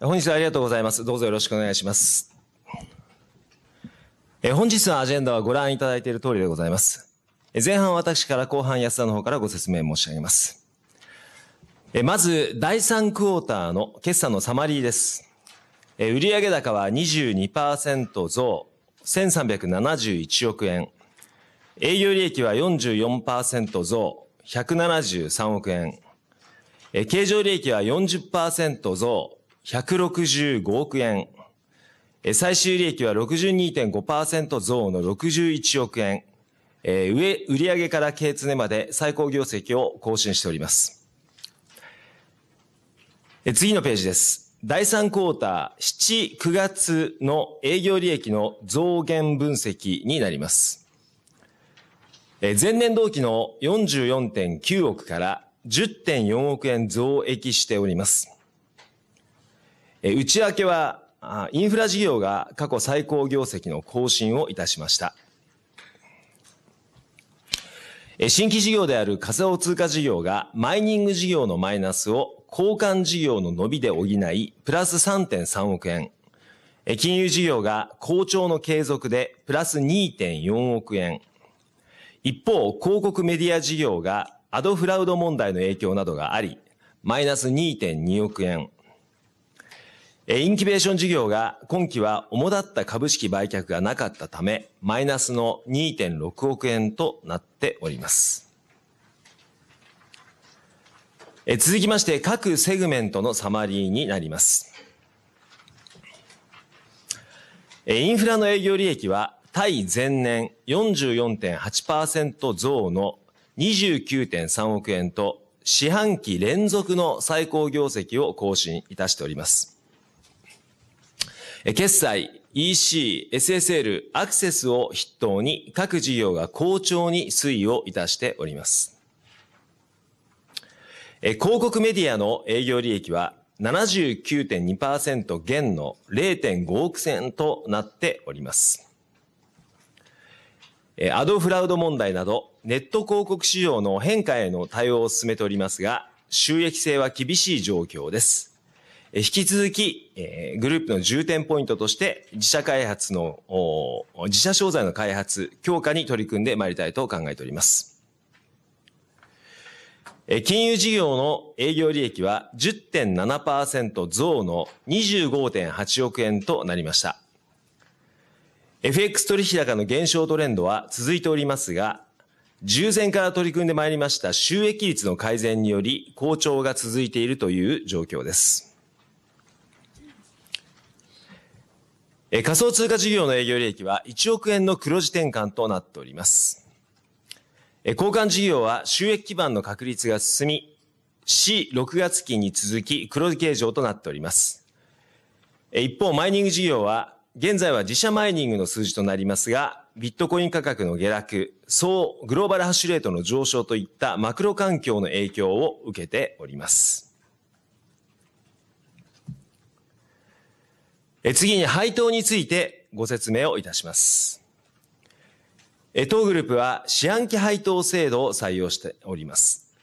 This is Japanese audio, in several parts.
本日はありがとうございます。どうぞよろしくお願いします。え本日のアジェンダはご覧いただいている通りでございます。前半私から後半安田の方からご説明申し上げます。えまず、第3クォーターの決算のサマリーです。え売上高は22%増、1371億円。営業利益は44%増、173億円。え経常利益は40%増、165億円。え最終利益は62.5%増の61億円。え上、売上から経営常まで最高業績を更新しております。え次のページです。第3クォーター7、9月の営業利益の増減分析になります。前年同期の44.9億から10.4億円増益しております。内訳は、インフラ事業が過去最高業績の更新をいたしました。新規事業である仮想通貨事業がマイニング事業のマイナスを交換事業の伸びで補い、プラス3.3億円。金融事業が好調の継続でプラス2.4億円。一方、広告メディア事業がアドフラウド問題の影響などがあり、マイナス2.2億円。インキュベーション事業が今期は主だった株式売却がなかったため、マイナスの2.6億円となっております。続きまして、各セグメントのサマリーになります。インフラの営業利益は、対前年44.8%増の29.3億円と四半期連続の最高業績を更新いたしております。決済、EC、SSL、アクセスを筆頭に各事業が好調に推移をいたしております。広告メディアの営業利益は79.2%減の0.5億円となっております。アドフラウド問題などネット広告市場の変化への対応を進めておりますが、収益性は厳しい状況です。引き続き、えグループの重点ポイントとして、自社開発の、自社商材の開発、強化に取り組んでまいりたいと考えております。え金融事業の営業利益は10.7%増の25.8億円となりました。FX 取引高の減少トレンドは続いておりますが、従前から取り組んでまいりました収益率の改善により、好調が続いているという状況です。仮想通貨事業の営業利益は1億円の黒字転換となっております。交換事業は収益基盤の確立が進み、C6 月期に続き黒字形状となっております。一方、マイニング事業は現在は自社マイニングの数字となりますが、ビットコイン価格の下落、総グローバルハッシュレートの上昇といったマクロ環境の影響を受けております。え次に配当についてご説明をいたします。え当グループは四半期配当制度を採用しております。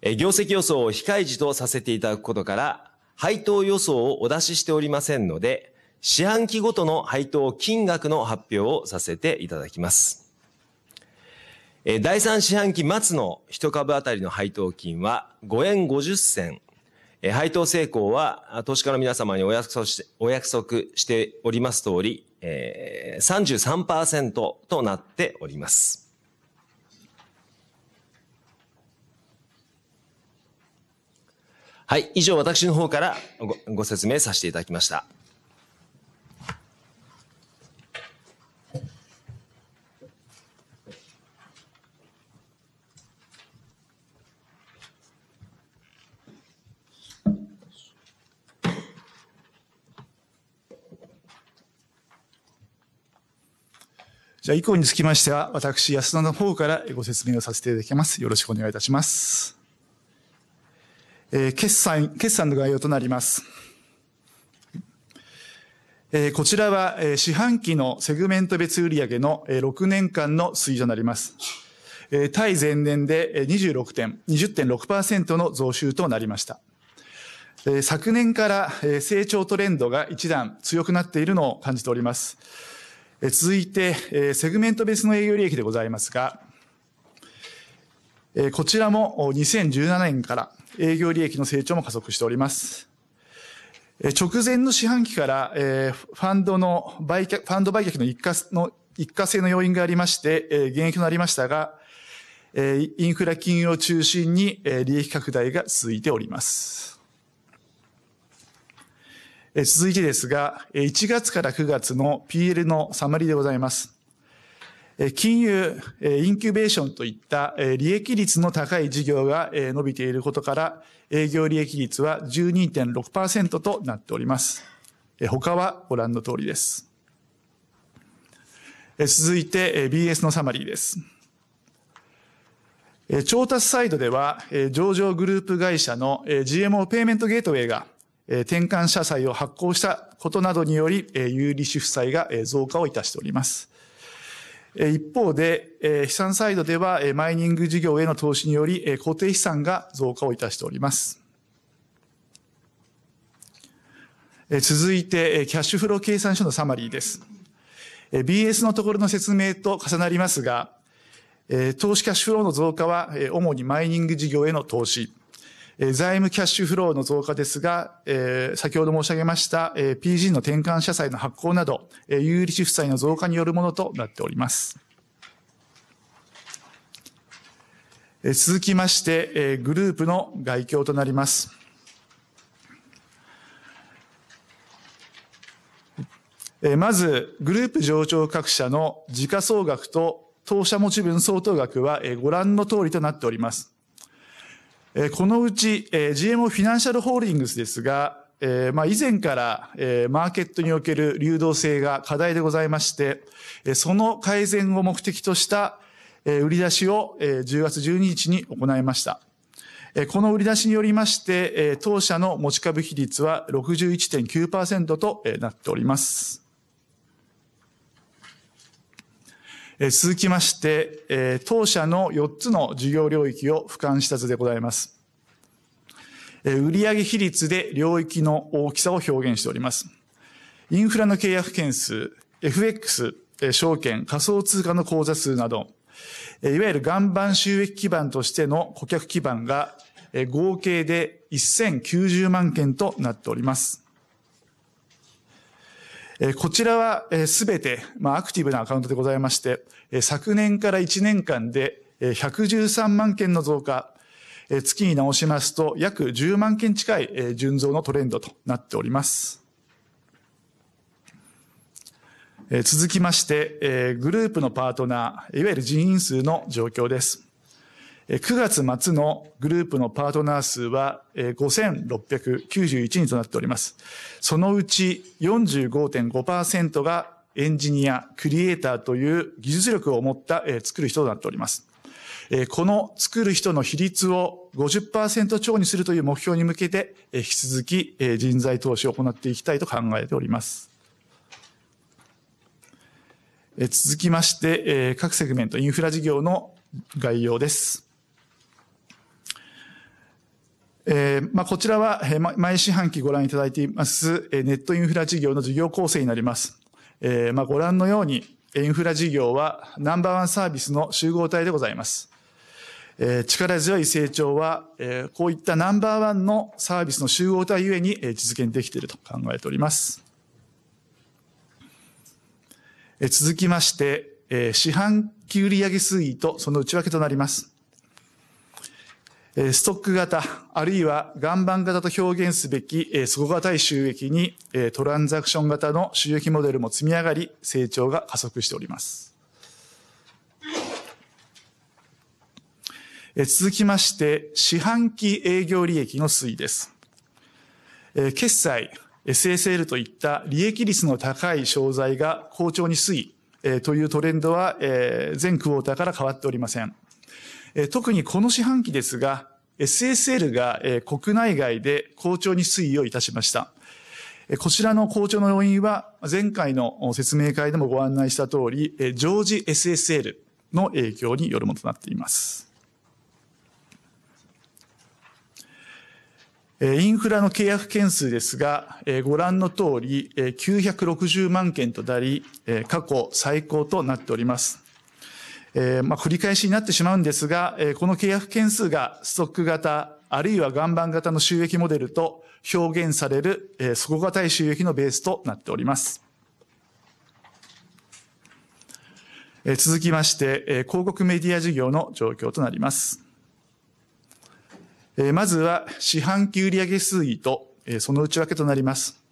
え業績予想を非開示とさせていただくことから、配当予想をお出ししておりませんので、四半期ごとの配当金額の発表をさせていただきます。第3四半期末の1株当たりの配当金は5円50銭。配当成功は投資家の皆様にお約束してお約束しております通り、えー、33%となっております。はい。以上、私の方からご説明させていただきました。じゃあ以降につきましては、私、安田の方からご説明をさせていただきます。よろしくお願いいたします。えー、決算、決算の概要となります。えー、こちらは、えー、四半期のセグメント別売上の、えー、6年間の推移となります。えー、対前年で26点、20.6%の増収となりました。え昨年から、え成長トレンドが一段強くなっているのを感じております。続いて、セグメント別の営業利益でございますが、こちらも2017年から営業利益の成長も加速しております。直前の四半期から、ファンドの売却、ファンド売却の一過の一過性の要因がありまして、減益となりましたが、インフラ金融を中心に利益拡大が続いております。続いてですが、1月から9月の PL のサマリーでございます。金融、インキュベーションといった利益率の高い事業が伸びていることから、営業利益率は12.6%となっております。他はご覧の通りです。続いて BS のサマリーです。調達サイドでは、上場グループ会社の GMO ペイメントゲートウェイが転換社債を発行したことなどにより、有利子負債が増加をいたしております。一方で、資産サイドでは、マイニング事業への投資により、固定資産が増加をいたしております。続いて、キャッシュフロー計算書のサマリーです。BS のところの説明と重なりますが、投資キャッシュフローの増加は、主にマイニング事業への投資、え財務キャッシュフローの増加ですが、え先ほど申し上げました、えー、PG の転換社債の発行など、え有利子負債の増加によるものとなっております。え続きまして、えグループの概況となります。えまず、グループ上場各社の時価総額と当社持ち分相当額はご覧の通りとなっております。このうち GMO フィナンシャルホールディングスですが、まあ以前から、マーケットにおける流動性が課題でございまして、その改善を目的とした、売り出しを、10月12日に行いました。この売り出しによりまして、当社の持ち株比率は61.9%となっております。え続きまして、え当社の4つの事業領域を俯瞰した図でございます。え売上比率で領域の大きさを表現しております。インフラの契約件数、FX、証券、仮想通貨の口座数など、いわゆる岩盤収益基盤としての顧客基盤が合計で1090万件となっております。こちらはすべてアクティブなアカウントでございまして、昨年から1年間で113万件の増加、月に直しますと約10万件近い純増のトレンドとなっております。続きまして、グループのパートナー、いわゆる人員数の状況です。9月末のグループのパートナー数は5691人となっております。そのうち45.5%がエンジニア、クリエイターという技術力を持った、え作る人となっております。えこの作る人の比率を50%超にするという目標に向けて、え引き続き、え人材投資を行っていきたいと考えております。え続きまして、え各セグメントインフラ事業の概要です。えーまあ、こちらは、えー、毎四半期ご覧いただいています、えー、ネットインフラ事業の事業構成になります。えーまあ、ご覧のように、インフラ事業はナンバーワンサービスの集合体でございます。えー、力強い成長は、えー、こういったナンバーワンのサービスの集合体ゆえに、えー、実現できていると考えております。えー、続きまして、えー、四半期売上推移とその内訳となります。ストック型、あるいは岩盤型と表現すべき底堅い収益にトランザクション型の収益モデルも積み上がり、成長が加速しております。続きまして、四半期営業利益の推移です。決済、SSL といった利益率の高い商材が好調に推移というトレンドは前クォーターから変わっておりません。特にこの四半期ですが、SSL が国内外で好調に推移をいたしました。こちらの好調の要因は、前回の説明会でもご案内した通り、常時 SSL の影響によるものとなっています。インフラの契約件数ですが、ご覧の通り、960万件となり、過去最高となっております。えー、まあ、繰り返しになってしまうんですが、えー、この契約件数がストック型、あるいは岩盤型の収益モデルと表現される、えー、底堅い収益のベースとなっております。えー、続きまして、えー、広告メディア事業の状況となります。えー、まずは、四半期売上推移と、えー、その内訳となります。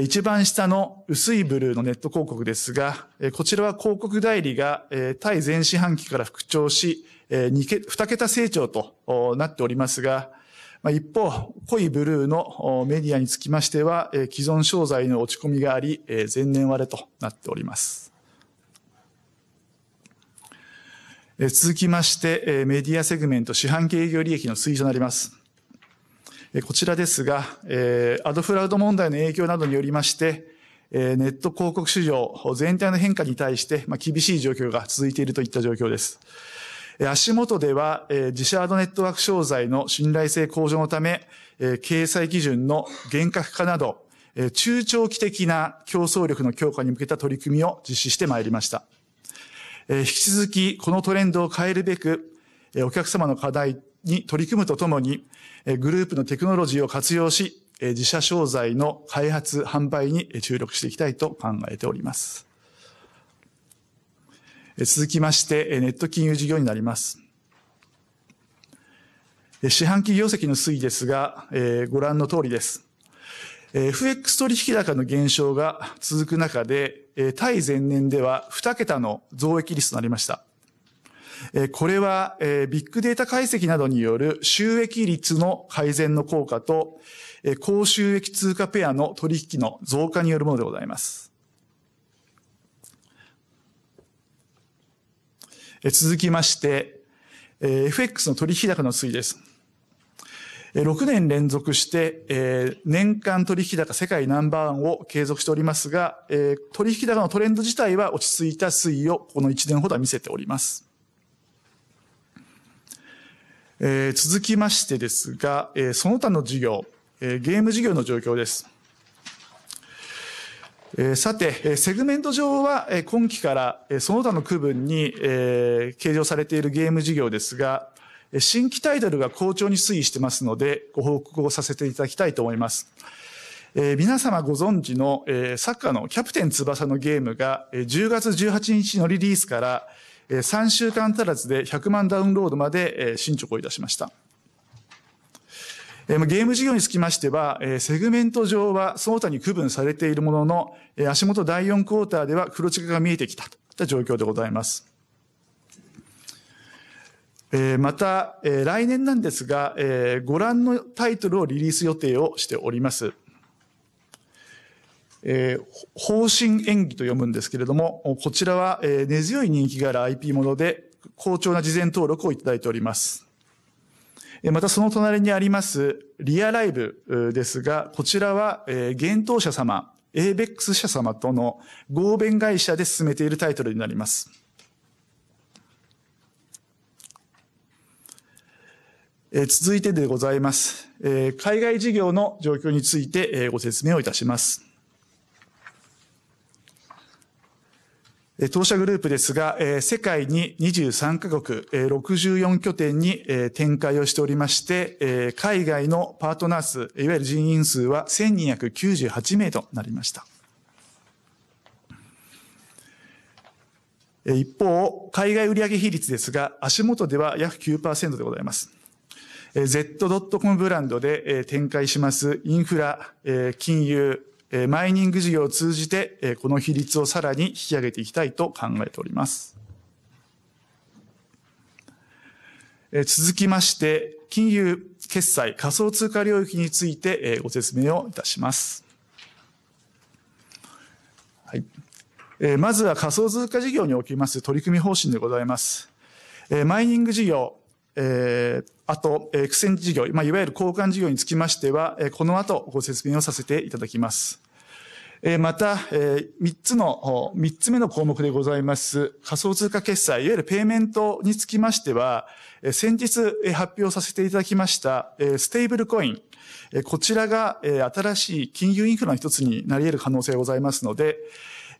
一番下の薄いブルーのネット広告ですが、こちらは広告代理が対前四半期から復調し、2桁成長となっておりますが、一方、濃いブルーのメディアにつきましては、既存商材の落ち込みがあり、前年割れとなっております。続きまして、メディアセグメント四半期営業利益の推移となります。こちらですが、アドフラウド問題の影響などによりまして、ネット広告市場全体の変化に対して厳しい状況が続いているといった状況です。足元では、自社アドネットワーク商材の信頼性向上のため、掲載基準の厳格化など、中長期的な競争力の強化に向けた取り組みを実施してまいりました。引き続き、このトレンドを変えるべく、お客様の課題に取り組むとともに、グループのテクノロジーを活用し、自社商材の開発、販売に注力していきたいと考えております。続きまして、ネット金融事業になります。四半期業績の推移ですが、ご覧の通りです。FX 取引高の減少が続く中で、対前年では2桁の増益率となりました。これは、ビッグデータ解析などによる収益率の改善の効果と、高収益通貨ペアの取引の増加によるものでございます。続きまして、FX の取引高の推移です。6年連続して、年間取引高世界ナンバーワンを継続しておりますが、取引高のトレンド自体は落ち着いた推移をこの1年ほどは見せております。えー、続きましてですが、えー、その他の事業、えー、ゲーム事業の状況です。えー、さて、えー、セグメント上は、えー、今期から、えー、その他の区分に、えー、計上されているゲーム事業ですが、新規タイトルが好調に推移してますので、ご報告をさせていただきたいと思います。えー、皆様ご存知の、えー、サッカーのキャプテン翼のゲームが、えー、10月18日のリリースから、3週間足らずで100万ダウンロードまで進捗をいたしました。ゲーム事業につきましては、セグメント上はその他に区分されているものの、足元第4クォーターでは黒字化が見えてきたといった状況でございます。また、来年なんですが、ご覧のタイトルをリリース予定をしております。えー、方針演技と読むんですけれども、こちらは、えー、根強い人気がある IP もので、好調な事前登録をいただいております。またその隣にあります、リアライブですが、こちらは、えー、現当社様、エーベックス社様との合弁会社で進めているタイトルになります。えー、続いてでございます、えー。海外事業の状況について、えー、ご説明をいたします。当社グループですが、世界に23カ国、64拠点に展開をしておりまして、海外のパートナー数、いわゆる人員数は1298名となりました。一方、海外売上比率ですが、足元では約9%でございます。Z.com ブランドで展開しますインフラ、金融、マイニング事業を通じて、この比率をさらに引き上げていきたいと考えております。続きまして、金融決済仮想通貨領域についてご説明をいたします。はい、まずは仮想通貨事業におきます取り組み方針でございます。マイニング事業、えー、あと、えー、苦戦事業、まあ、いわゆる交換事業につきましては、えー、この後ご説明をさせていただきます。えー、また、えー、3つの、3つ目の項目でございます、仮想通貨決済、いわゆるペイメントにつきましては、えー、先日、えー、発表させていただきました、えー、ステーブルコイン、えー、こちらが、えー、新しい金融インフラの一つになり得る可能性がございますので、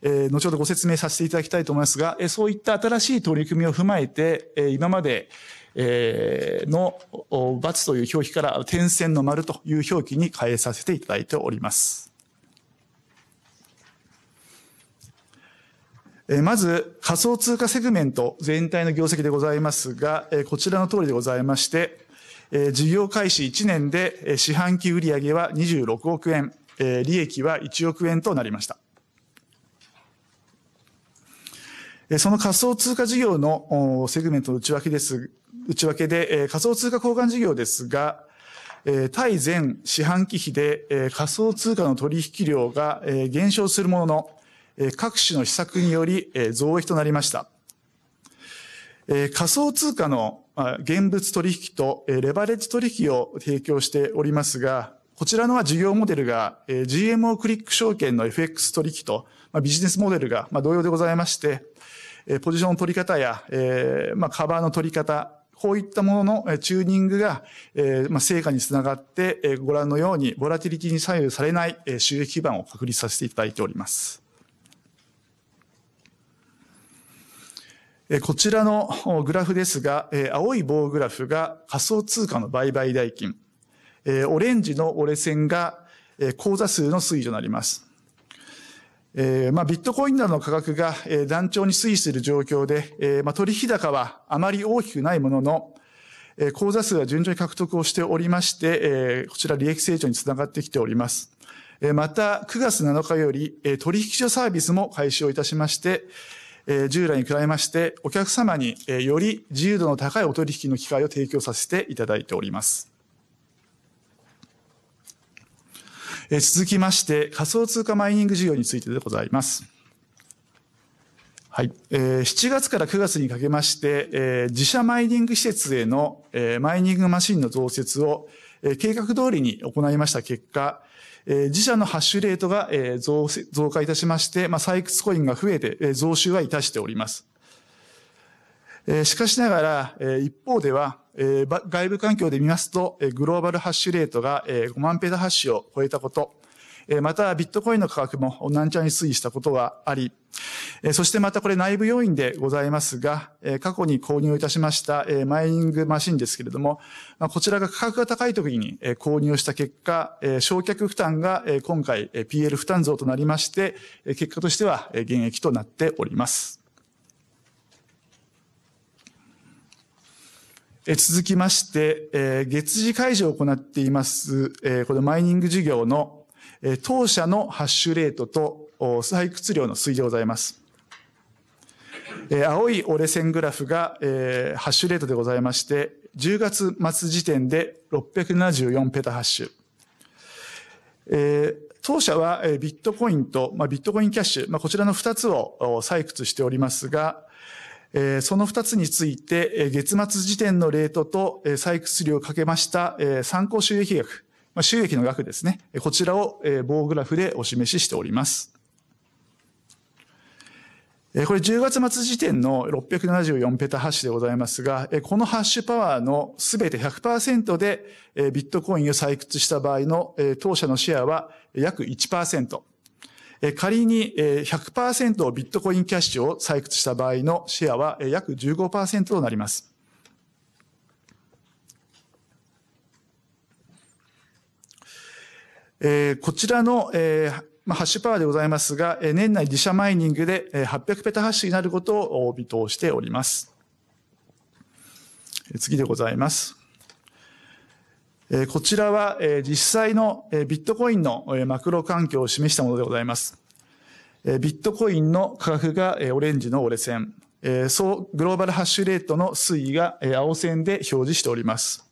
え後ほどご説明させていただきたいと思いますが、そういった新しい取り組みを踏まえて、今まで、えー、の×という表記から点線の丸という表記に変えさせていただいております。まず仮想通貨セグメント全体の業績でございますが、こちらの通りでございまして、事業開始1年で四半期売上は26億円、利益は1億円となりました。その仮想通貨事業のセグメントの内訳です内訳で、えー、仮想通貨交換事業ですが、えー、対前四半期比で、えー、仮想通貨の取引量が、えー、減少するものの、えー、各種の施策により、えー、増益となりました。えー、仮想通貨の現物取引と、えー、レバレッジ取引を提供しておりますが、こちらのは事業モデルが、えー、GMO クリック証券の FX 取引と、まあ、ビジネスモデルが、まあ、同様でございまして、えポジションの取り方や、えー、まあ、カバーの取り方、こういったもののチューニングが、えま成果につながって、えご覧のようにボラティリティに左右されない、え収益基盤を確立させていただいております。こちらのグラフですが、青い棒グラフが仮想通貨の売買代金、オレンジの折れ線が口座数の推移となります。えー、まあ、ビットコインなどの価格が、断腸に推移する状況で、えー、まあ、取引高はあまり大きくないものの、口座数は順調に獲得をしておりまして、こちら利益成長につながってきております。また、9月7日より、取引所サービスも開始をいたしまして、従来に比べまして、お客様に、より自由度の高いお取引の機会を提供させていただいております。続きまして、仮想通貨マイニング事業についてでございます。はい。7月から9月にかけまして、自社マイニング施設へのマイニングマシンの増設を計画通りに行いました結果、自社のハッシュレートが増加いたしまして、採掘コインが増えて増収はいたしております。えしかしながら、え一方では、え外部環境で見ますと、えグローバルハッシュレートが、え5万ペダハッシュを超えたこと、えまたビットコインの価格も軟調に推移したことがあり、えそしてまたこれ内部要因でございますが、え過去に購入いたしました、えマイニングマシンですけれども、まこちらが価格が高い時に、え購入した結果、え焼却負担が、え今回、え PL 負担増となりまして、え結果としては、え減益となっております。続きまして、え月次会場を行っています、えこのマイニング事業の、え当社のハッシュレートと採掘量の推移でございます。え青い折れ線グラフが、えハッシュレートでございまして、10月末時点で674ペタハッシュ。え当社はビットコインと、まあ、ビットコインキャッシュ、まあ、こちらの2つを採掘しておりますが、その2つについて、月末時点のレートと採掘量をかけました参考収益額、収益の額ですね。こちらを棒グラフでお示ししております。これ10月末時点の674ペタハッシュでございますが、このハッシュパワーのすべて100%でビットコインを採掘した場合の当社のシェアは約1%。仮に100%ビットコインキャッシュを採掘した場合のシェアは約15%となります。えこちらの、えまあ、ハッシュパワーでございますが、え年内自社マイニングで800ペタハッシュになることを見通しております。次でございます。こちらは実際のビットコインのマクロ環境を示したものでございます。ビットコインの価格がオレンジの折れ線、うグローバルハッシュレートの推移が青線で表示しております。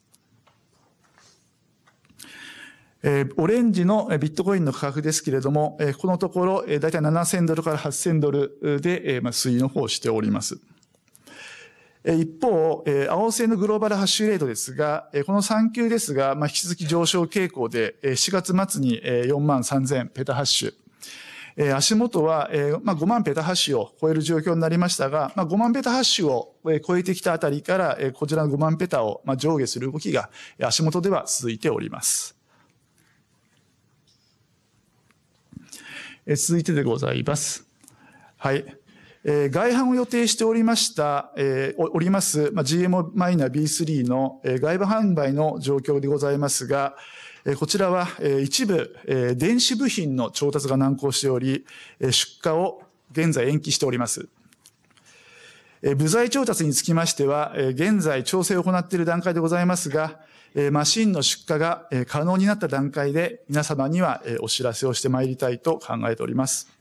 オレンジのビットコインの価格ですけれども、このところ、大体7000ドルから8000ドルで推移の方をしております。一方、青線のグローバルハッシュレートですが、この3級ですが、まあ、引き続き上昇傾向で、4月末に4万3000ペタハッシュ、え足元は、えまあ、5万ペタハッシュを超える状況になりましたが、まあ、5万ペタハッシュを超えてきたあたりから、えこちらの5万ペタを、まあ、上下する動きが足元では続いております。え続いてでございます。はい。えー、外販を予定しておりました、えー、おります、まあ、GM-B3 の、えー、外部販売の状況でございますが、えー、こちらは、えー、一部、えー、電子部品の調達が難航しており、えー、出荷を現在延期しております。えー、部材調達につきましては、えー、現在調整を行っている段階でございますが、えー、マシンの出荷が可能になった段階で皆様にはお知らせをしてまいりたいと考えております。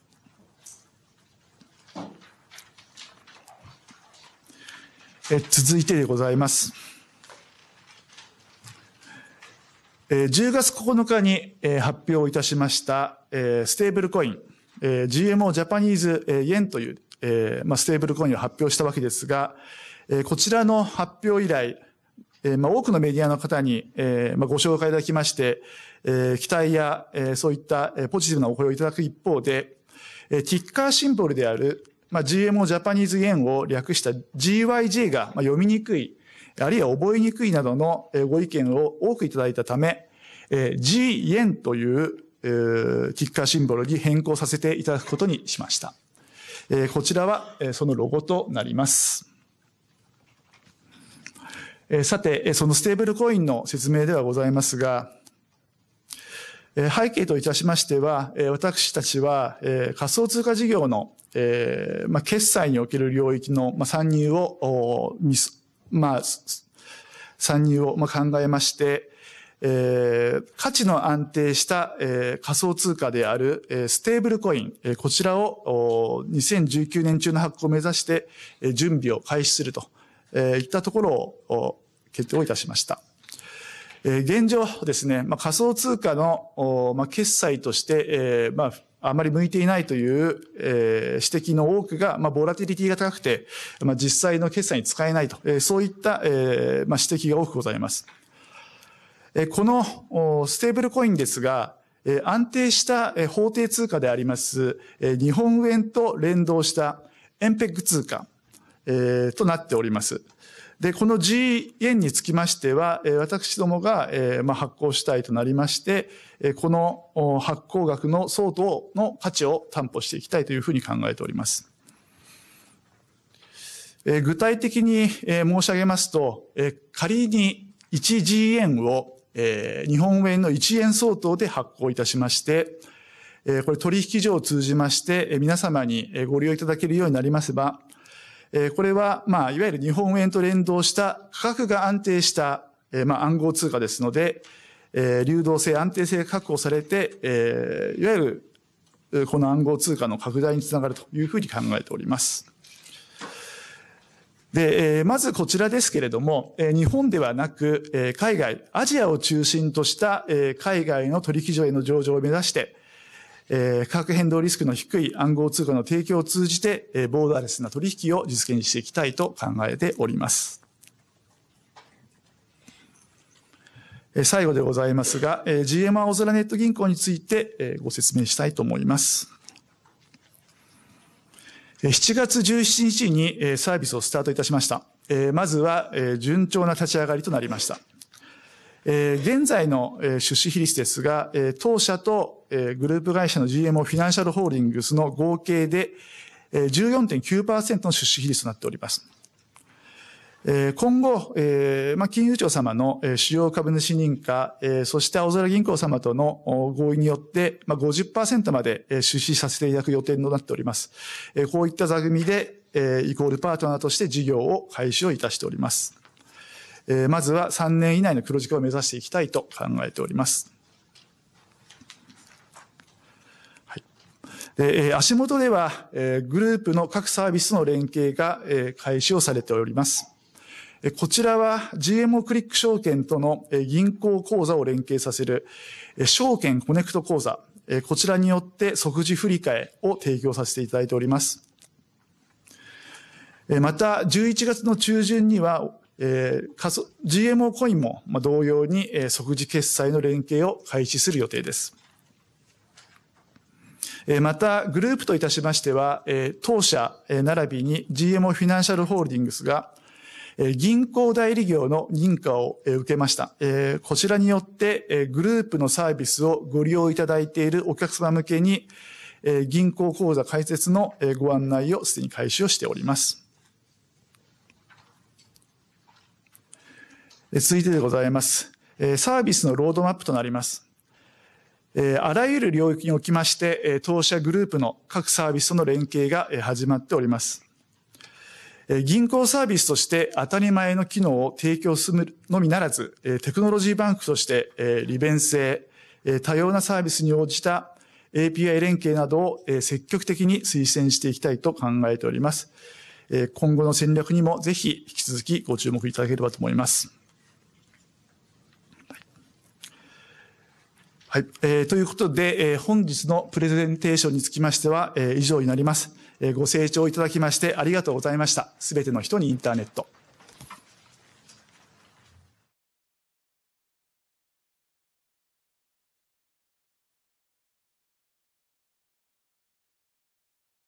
え続いてでございます。え10月9日に、え発表いたしました、えステーブルコイン、え GMO ジャパニーズ、えイエンという、えまあ、ステーブルコインを発表したわけですが、えこちらの発表以来、えまあ、多くのメディアの方に、えまあ、ご紹介いただきまして、え期待や、えそういったポジティブなお声をいただく一方で、えティッカーシンボルであるまあ、GMO ジャパニーズ円を略した GYG が読みにくい、あるいは覚えにくいなどのご意見を多くいただいたため、G 円というキッカーシンボルに変更させていただくことにしました。こちらはそのロゴとなります。さて、そのステーブルコインの説明ではございますが、背景といたしましては、私たちは仮想通貨事業のえー、まあ、決済における領域の、まあ、参入を、まあ、参入を、まあ、考えまして、えー、価値の安定した、えー、仮想通貨である、えー、ステーブルコイン、えー、こちらをお2019年中の発行を目指して、えー、準備を開始すると、えー、いったところを決定をいたしました。えー、現状ですね、まあ、仮想通貨のお、まあ、決済として、えーまああまり向いていないという、え指摘の多くが、まあ、ボラティリティが高くて、まあ、実際の決済に使えないと、えそういった、えまあ、指摘が多くございます。えこのステーブルコインですが、え安定した法定通貨であります、え日本円と連動したエンペック通貨、えとなっております。で、この G 円につきましては、私どもが発行主体となりまして、この発行額の相当の価値を担保していきたいというふうに考えております。具体的に申し上げますと、仮に 1G 円を日本円の1円相当で発行いたしまして、これ取引所を通じまして皆様にご利用いただけるようになりますば、えこれは、まあ、いわゆる日本円と連動した価格が安定した、えまあ、暗号通貨ですので、え流動性、安定性が確保されて、えいわゆる、この暗号通貨の拡大につながるというふうに考えております。で、えまずこちらですけれども、え日本ではなく、え海外、アジアを中心とした、え海外の取引所への上場を目指して、えー、価格変動リスクの低い暗号通貨の提供を通じて、えー、ボーダーレスな取引を実現していきたいと考えております。えー、最後でございますが、えー、GM 青空ネット銀行について、えー、ご説明したいと思います。7月17日にサービスをスタートいたしました。まずは順調な立ち上がりとなりました。えー、現在の出資比率ですが、え当社と、えグループ会社の GMO フィナンシャルホールディングスの合計で、えー、14.9%の出資比率となっております。え今後、えまあ、金融庁様の主要株主認可、えそして青空銀行様との合意によって、まあ、50%まで出資させていただく予定となっております。えこういった座組で、えイコールパートナーとして事業を開始をいたしております。えー、まずは3年以内の黒字化を目指していきたいと考えております。え足元では、えグループの各サービスの連携が、え開始をされております。こちらは GMO クリック証券との銀行口座を連携させる証券コネクト口座、こちらによって即時振替を提供させていただいております。また、11月の中旬にはえー、GMO コインも、まあ、同様に、え即時決済の連携を開始する予定です。えまた、グループといたしましては、え当社、え並びに GMO フィナンシャルホールディングスが、え銀行代理業の認可を、え受けました。えこちらによって、えグループのサービスをご利用いただいているお客様向けに、え銀行口座開設の、えご案内をすでに開始をしております。続いてでございます。サービスのロードマップとなります。あらゆる領域におきまして、当社グループの各サービスとの連携が始まっております。銀行サービスとして当たり前の機能を提供するのみならず、テクノロジーバンクとして利便性、多様なサービスに応じた API 連携などを積極的に推薦していきたいと考えております。今後の戦略にもぜひ引き続きご注目いただければと思います。はい、えー、ということで、えー、本日のプレゼンテーションにつきましては、えー、以上になります、えー。ご清聴いただきましてありがとうございました。すべての人にインターネット。